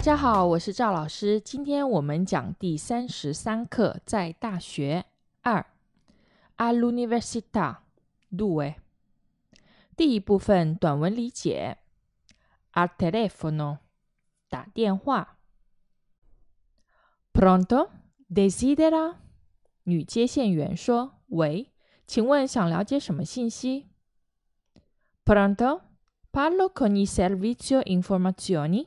大家好，我是赵老师。今天我们讲第三十三课，在大学二。A l'università, do. 第一部分短文理解。Al telefono, 打电话。Pronto, desidera? 女接线员说：“喂，请问想了解什么信息？”Pronto, parlo con i servizio informazioni.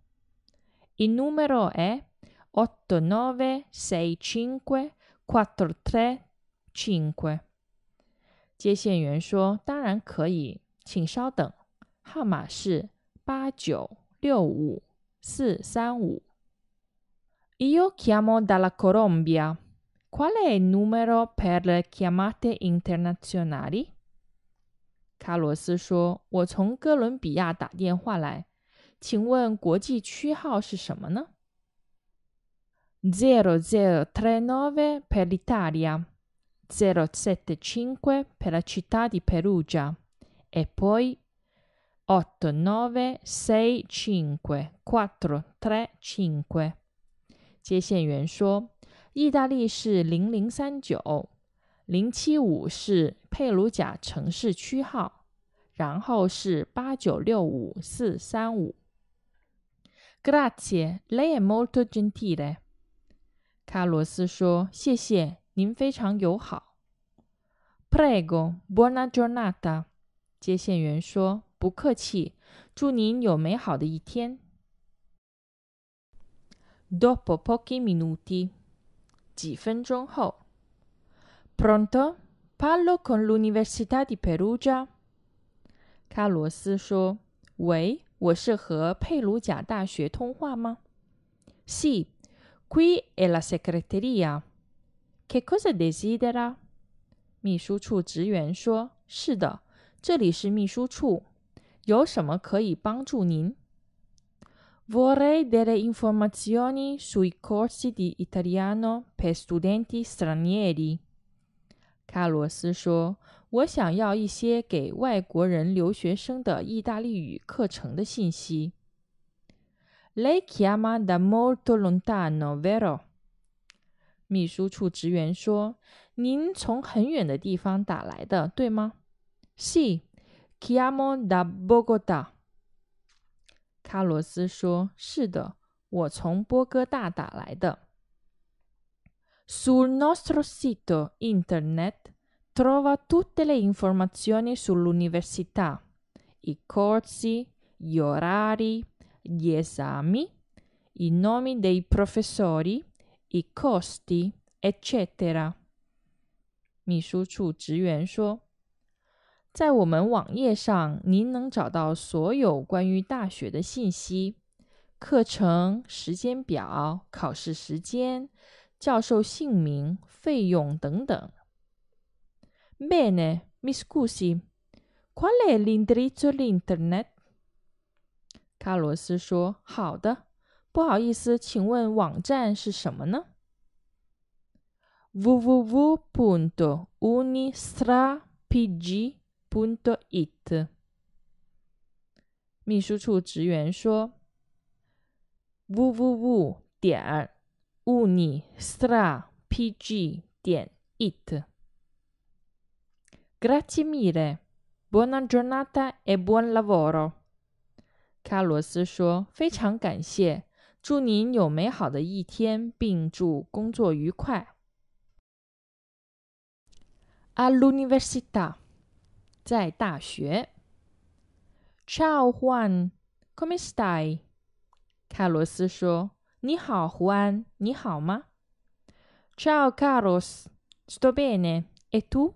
Il numero è 8965 435。接线员说：“当然可以，请稍等，号码是八九六五四三五。” Io chiamo dalla Colombia. Qual è il numero per le chiamate internazionali? 卡罗斯说：“我从哥伦比亚打电话来，请问国际区号是什么呢？零零三九，a 利塔利亚；零七五，t 拉 città di Perugia。然后是八九六五 q u e 接线员说：“意大利是零零三九，零七五是佩鲁贾城市区号，然后是八九六五四三五。” Grazie, lei è molto gentile. 卡罗斯说：“谢谢，您非常友好。” Prego, buona giornata. Jie yuan nin mei giornata。接线员说：“不客气，祝您有美好的一天。” Dopo pochi minuti, ji zhong Pronto, Parlo con l'Università di Perugia. wei. 我是和佩鲁贾大学通话吗？Sì, qui è la segreteria. Che cosa desidera？秘书处职员说：“是的，这里是秘书处，有什么可以帮助您？”Vorrei delle informazioni sui corsi di italiano per studenti stranieri。卡罗斯说：“我想要一些给外国人留学生的意大利语课程的信息。Le c h i a m a da Modon l o da n o v e r o 秘书处职员说：“您从很远的地方打来的，对吗？”是，chiamo da b o g o t a 卡罗斯说：“是的，我从波哥大打来的。”Sul nostro sito internet。Trova tutte le informazioni sull'università, i corsi, gli orari, gli esami, i nomi dei professori, i costi, etc. 秘书处职员说：“在我们网页上，您能找到所有关于大学的信息，课程时间表、考试时间、教授姓名、费用等等。” Bene, mi scusi. Qual è l'indirizzo internet? 卡罗斯说：“好的，不好意思，请问网站是什么呢？”www.unistrapg.it。秘书处职员说：“www 点 unistra pg 点 it。” Grazie mille, buona giornata e buon lavoro. lavoro。卡罗斯说：“非常感谢，祝您有美好的一天，并祝工作愉快。” All'università，在大学。Ciao Juan, come Ciao Carlos, sto bene. E tu？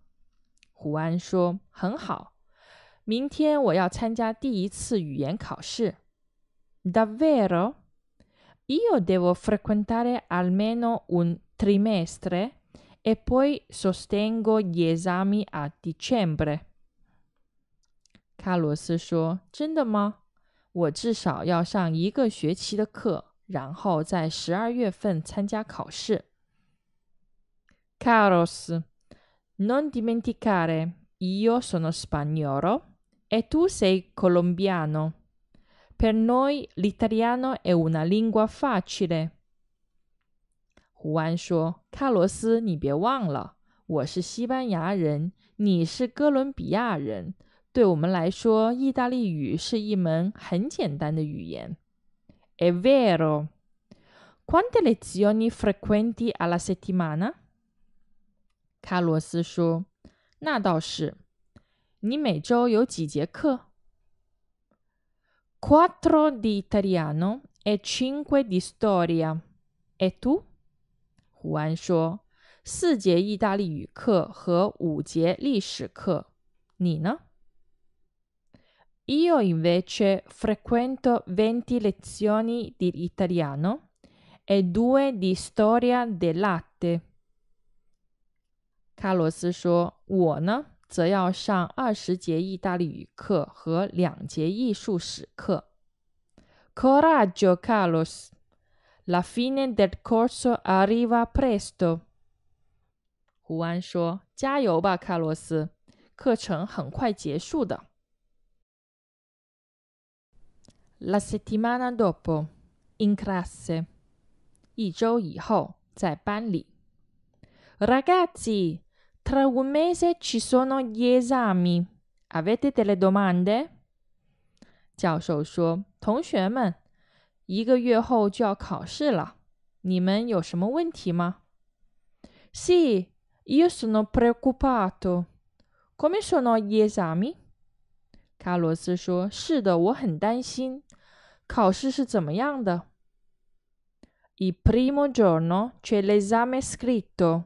胡安说：“很好，明天我要参加第一次语言考试。” Davero, io devo frequentare almeno un trimestre e poi sostengo gli esami a dicembre。卡罗斯说：“真的吗？我至少要上一个学期的课，然后在十二月份参加考试。” Carlos。Non dimenticare, io sono spagnolo e tu sei colombiano. Per noi l'italiano è una lingua facile. Juan Carlos, ni ni bie wang li 胡安说：“卡洛斯，你别忘了，我是西班牙人，你是哥伦比亚人。对我们来说，意大利语是一门很简单的语言。” È vero. Quante lezioni frequenti alla settimana? 卡罗斯说：“那倒是。你每周有几节课？”“Quattro di italiano e cinque di storia. E tu？” 胡安说：“四节意大利语课和五节历史课。你呢？” Io invece frequento venti lezioni di italiano e due di storia del latte. 卡罗斯说：“我呢，则要上二十节意大利语课和两节艺术史课。” Coraggio, Carlos! La fine del corso arriva presto。胡安说：“加油吧，卡罗斯，课程很快结束的。” La settimana dopo, in classe。一周以后，在班里。Ragazzi。tra un mese ci sono gli esami. Avete delle domande? 教授说：“同学们，一个月后就要考试了，你们有什么问题吗？”Sì, io sono preoccupato. Come sono gli esami? 卡罗斯说：“是的，我很担心。考试是怎么样的？” Il primo giorno c'è l'esame scritto.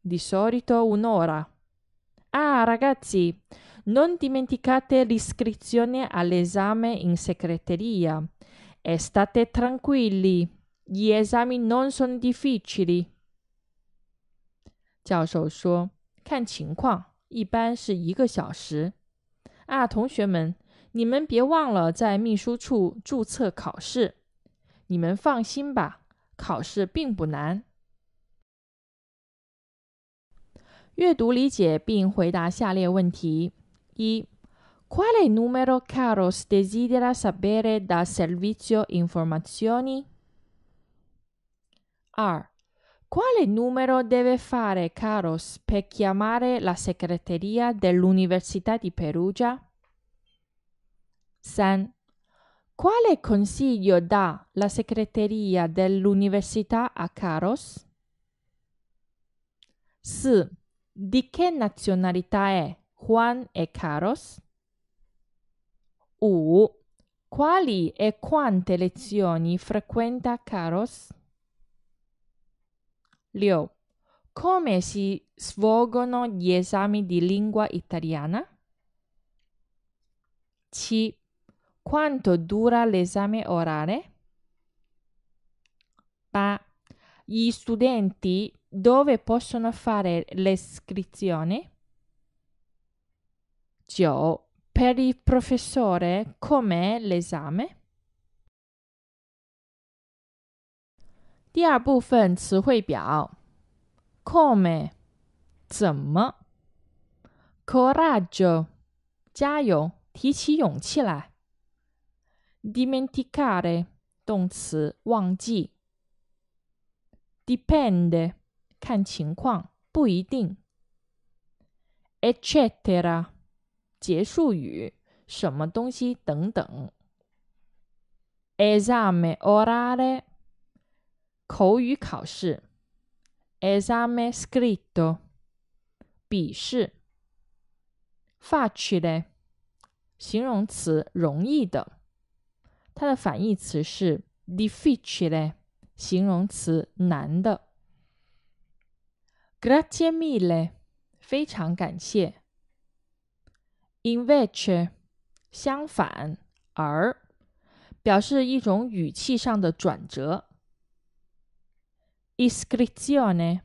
di solito un'ora. Ah, ragazzi, non dimenticate l'iscrizione all'esame in segreteria e state tranquilli, gli esami non sono difficili. 教授说：“看情况，一般是一个小时。”啊，同学们，你们别忘了在秘书处注册考试。你们放心吧，考试并不难。阅读理解并回答下列问题：一、Quale numero Carlos desidera sapere dal servizio informazioni? 2. Quale numero deve fare Carlos per chiamare la segreteria dell'Università di Perugia? 3. Quale consiglio dà la segreteria dell'Università a Carlos? 4. Di che nazionalità è Juan e Carlos? U. Quali e quante lezioni frequenta Carlos? Leo. Come si svolgono gli esami di lingua italiana? C. Quanto dura l'esame orale? A. Gli studenti dove possono fare le iscrizioni? Gio, per il professore com'è l'esame? 第二部分词汇表：come 怎么，coraggio 加油，提起勇气来，dimenticare 动词忘记，dipende 看情况不一定。e t c e t e r a 结束语，什么东西等等。Esame orale，口语考试。Esame scritto，笔试。Facile，形容词，容易的。它的反义词是 difficile，形容词，难的。Grazie mille. 非常感谢。Invece，相反，而表示一种语气上的转折。Iscrizione，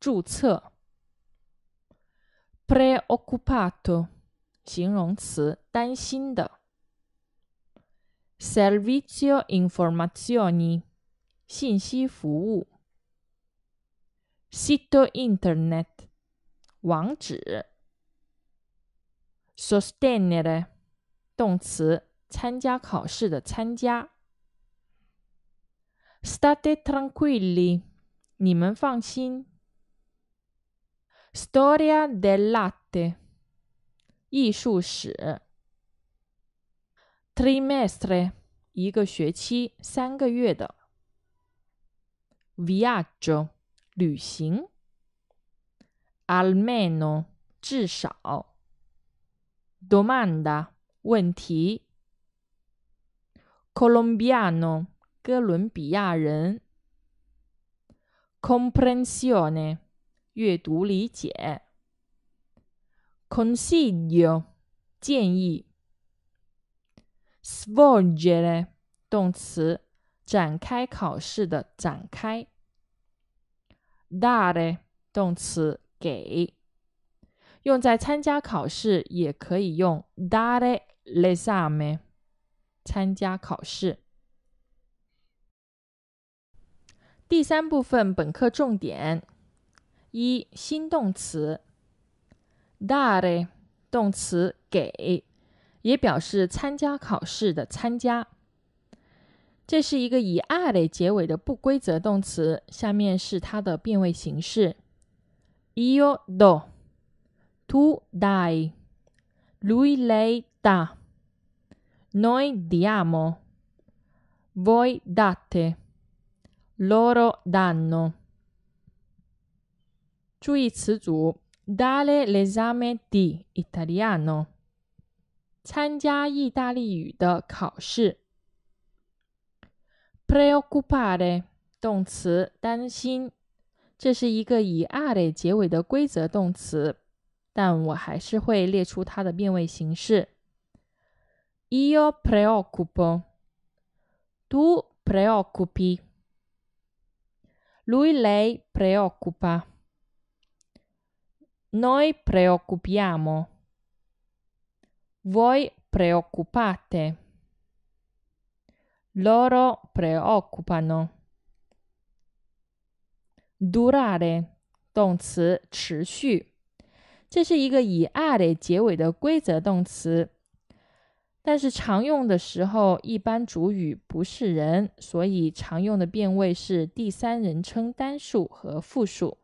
注册。Preoccupato，形容词，担心的。Servizio informazioni，信息服务。sito internet 网址 sostenere 动词参加考试的参加 state tranquilli 你们放心 storia del latte 艺术史 trimestre 一个学期三个月的 viaggio 旅行，almeno 至少，domanda 问题，colombiano 哥伦比亚人，comprensione 阅读理解，consiglio 建议，svolgere 动词展开考试的展开。da 的动词给，用在参加考试也可以用 da 的 le sam 参加考试。第三部分本课重点：一新动词 da 的动词给，也表示参加考试的参加。这是一个以 -are 结尾的不规则动词，下面是它的变位形式：io do, tu dai, lui/lei d a noi diamo, voi date, loro danno。意词组：dalle l'esame di italiano，参加意大利语的考试。preoccupare 动词担心，这是一个以 are 结尾的规则动词，但我还是会列出它的变位形式。Io preoccupo, tu preoccupi, lui lei preoccupa, noi preoccupiamo, voi preoccupate. Loro preoccupano. Dure a 动词持续，这是一个以 are 结尾的规则动词，但是常用的时候一般主语不是人，所以常用的变位是第三人称单数和复数。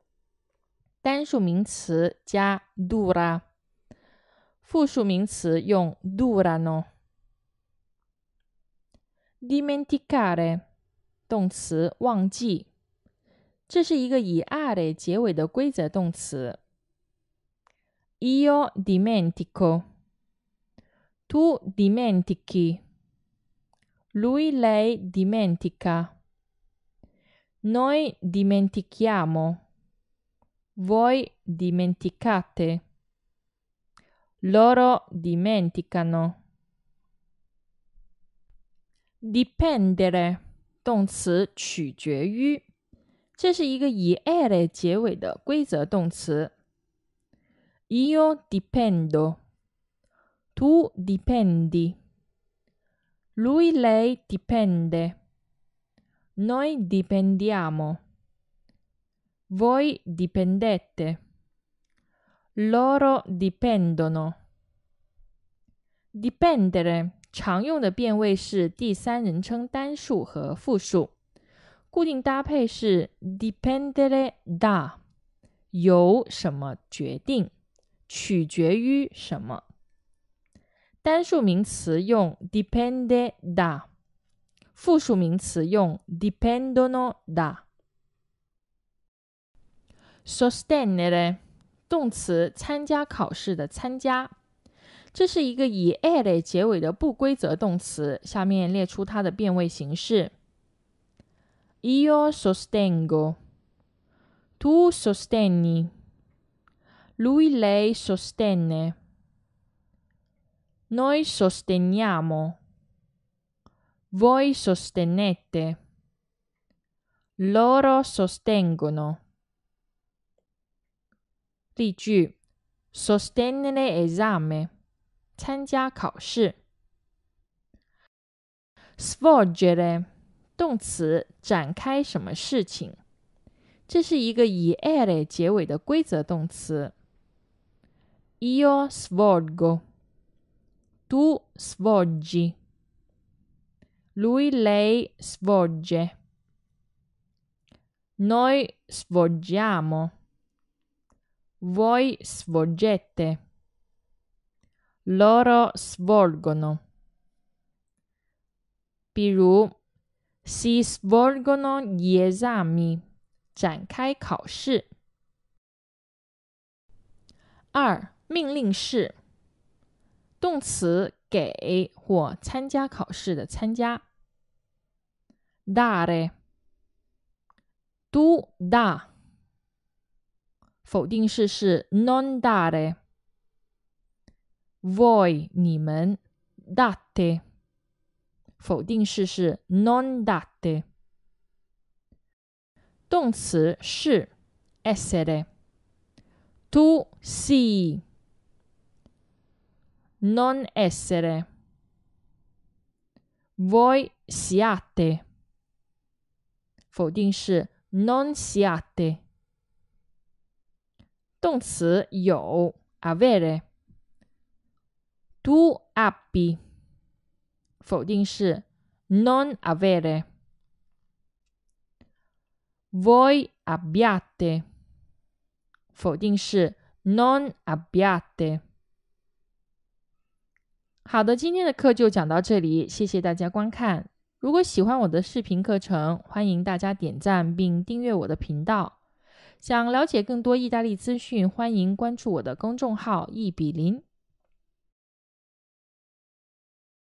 单数名词加 dura，复数名词用 durano。Dimenticare，动词，忘记。这是一个以 are 结尾的规则动词。Io dimentico. Tu dimentichi. Lui, lei dimentica. Noi dimentichiamo. Voi dimenticate. Loro dimenticano dependere 动词取决于，这是一个以 ere 结尾的规则动词。Io dipendo, tu dipendi, lui lei dipende, noi dipendiamo, voi dipendete, loro dipendono. Dipendere 常用的变位是第三人称单数和复数。固定搭配是 dependere da，由什么决定？取决于什么？单数名词用 d e p e n d e da，复数名词用 dependono da。sostenere 动词，参加考试的参加。这是一个以 -ere 结尾的不规则动词，下面列出它的变位形式：io sostengo，tu sostieni，lui/lei sostenne，noi sosteniamo，voi s o s t e n e t e l o r o sostengono。例句 s o s t e n e l'esame。参加考试。svolgere 动词展开什么事情？这是一个以 er 结尾的规则动词。io svolgo，tu svolgi，lui/lei svolge，noi svolgiamo，voi svolgete。loro svolgono，比如，si svolgono gli esami，展开考试。二命令式，动词给或参加考试的参加，dare，do dare，否定式是 non dare。voi 你们 date 否定式是 non date。动词是 essere。tu si non essere voi siate 否定是 non siate 动词有 avere tu abbi 否定式 non a v e r e voi abbiate 否定式 non abbiate 好的，今天的课就讲到这里，谢谢大家观看。如果喜欢我的视频课程，欢迎大家点赞并订阅我的频道。想了解更多意大利资讯，欢迎关注我的公众号“一比零”。